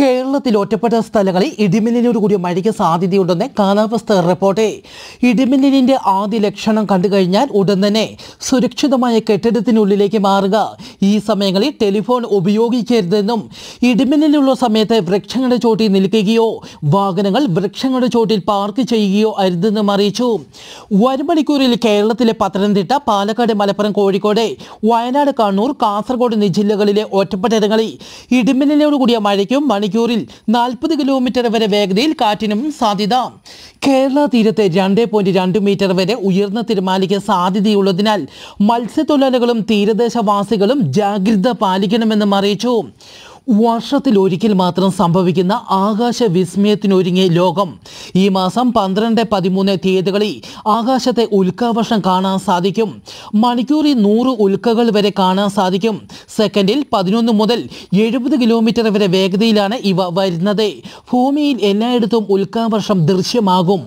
കേരളത്തിൽ ഒറ്റപ്പെട്ട സ്ഥലങ്ങളിൽ ഇടിമിന്നലോട് കൂടിയ മഴയ്ക്ക് സാധ്യതയുണ്ടെന്ന് കാലാവസ്ഥ റിപ്പോർട്ട് ഇടിമിന്നലിൻ്റെ ആദ്യ ലക്ഷണം കണ്ടു കഴിഞ്ഞാൽ ഉടൻ തന്നെ സുരക്ഷിതമായ കെട്ടിടത്തിനുള്ളിലേക്ക് മാറുക ഈ സമയങ്ങളിൽ ടെലിഫോൺ ഉപയോഗിക്കരുതെന്നും ഇടിമിന്നലുള്ള സമയത്ത് വൃക്ഷങ്ങളുടെ ചോട്ടിൽ നിൽക്കുകയോ വാഹനങ്ങൾ വൃക്ഷങ്ങളുടെ ചോട്ടിൽ പാർക്ക് ചെയ്യുകയോ അരുതെന്നും അറിയിച്ചു ഒരു മണിക്കൂറിൽ കേരളത്തിലെ പത്തനംതിട്ട പാലക്കാട് മലപ്പുറം കോഴിക്കോട് വയനാട് കണ്ണൂർ കാസർഗോഡ് എന്നീ ജില്ലകളിലെ ഒറ്റപ്പെട്ടിടങ്ങളിൽ ഇടങ്ങളിൽ ഇടിമിന്നലോട് കൂടിയ മഴയ്ക്കും മണി മണിക്കൂറിൽ നാൽപ്പത് കിലോമീറ്റർ വരെ വേഗതയിൽ കാറ്റിനും സാധ്യത കേരള തീരത്ത് രണ്ട് പോയിന്റ് രണ്ട് മീറ്റർ വരെ ഉയർന്ന തിരമാലയ്ക്ക് സാധ്യതയുള്ളതിനാൽ മത്സ്യത്തൊഴിലാളികളും തീരദേശവാസികളും ജാഗ്രത പാലിക്കണമെന്നും അറിയിച്ചു വർഷത്തിലൊരിക്കൽ ഒരിക്കൽ മാത്രം സംഭവിക്കുന്ന ആകാശ വിസ്മയത്തിനൊരുങ്ങിയ ലോകം ഈ മാസം പന്ത്രണ്ട് പതിമൂന്ന് തീയതികളിൽ ആകാശത്തെ ഉൽക്കാവർഷം കാണാൻ സാധിക്കും മണിക്കൂറിൽ നൂറ് ഉൽക്കകൾ വരെ കാണാൻ സാധിക്കും സെക്കൻഡിൽ പതിനൊന്ന് മുതൽ എഴുപത് കിലോമീറ്റർ വരെ വേഗതയിലാണ് ഇവ വരുന്നത് ഭൂമിയിൽ എല്ലായിടത്തും ഉൽക്കാവർഷം ദൃശ്യമാകും